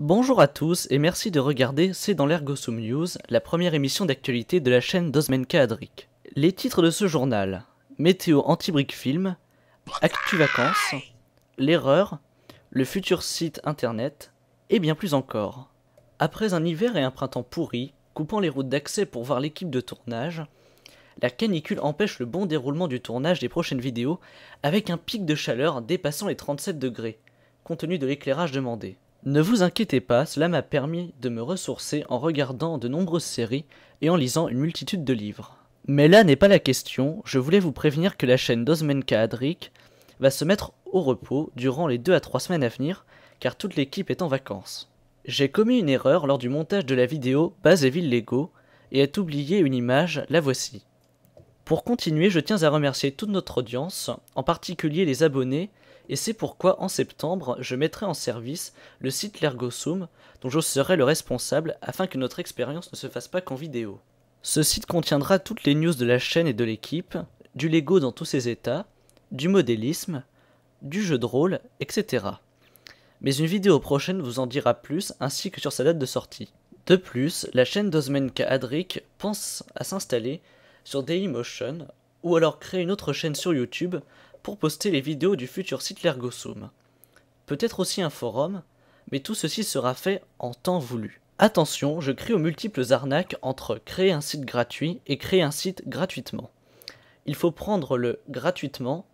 Bonjour à tous et merci de regarder C'est dans l'ergosum News, la première émission d'actualité de la chaîne d'Osmenka Adric. Les titres de ce journal Météo anti film, Actu Vacances, L'erreur, le futur site internet, et bien plus encore. Après un hiver et un printemps pourri, coupant les routes d'accès pour voir l'équipe de tournage, la canicule empêche le bon déroulement du tournage des prochaines vidéos avec un pic de chaleur dépassant les 37 degrés, compte tenu de l'éclairage demandé. Ne vous inquiétez pas, cela m'a permis de me ressourcer en regardant de nombreuses séries et en lisant une multitude de livres. Mais là n'est pas la question, je voulais vous prévenir que la chaîne d'Osmenka Adric va se mettre au repos durant les 2 à 3 semaines à venir, car toute l'équipe est en vacances. J'ai commis une erreur lors du montage de la vidéo Base et Ville Lego et a oublié une image, la voici. Pour continuer, je tiens à remercier toute notre audience, en particulier les abonnés, et c'est pourquoi en septembre, je mettrai en service le site L'Ergosum, dont je serai le responsable afin que notre expérience ne se fasse pas qu'en vidéo. Ce site contiendra toutes les news de la chaîne et de l'équipe, du Lego dans tous ses états, du modélisme, du jeu de rôle, etc. Mais une vidéo prochaine vous en dira plus ainsi que sur sa date de sortie. De plus, la chaîne d'Osmenka Adric pense à s'installer sur Dailymotion ou alors créer une autre chaîne sur YouTube pour poster les vidéos du futur site L'Ergosum. Peut-être aussi un forum, mais tout ceci sera fait en temps voulu. Attention, je crie aux multiples arnaques entre créer un site gratuit et créer un site gratuitement. Il faut prendre le gratuitement,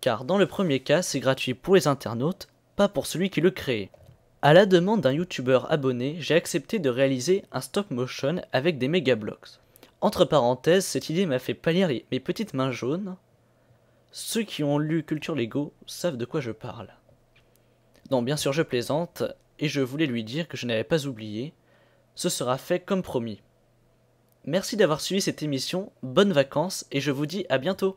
car dans le premier cas, c'est gratuit pour les internautes, pas pour celui qui le crée. A la demande d'un youtubeur abonné, j'ai accepté de réaliser un stop motion avec des méga-blocks. Entre parenthèses, cette idée m'a fait pâlir mes petites mains jaunes. Ceux qui ont lu Culture Lego savent de quoi je parle. Non, bien sûr, je plaisante, et je voulais lui dire que je n'avais pas oublié. Ce sera fait comme promis. Merci d'avoir suivi cette émission, bonnes vacances, et je vous dis à bientôt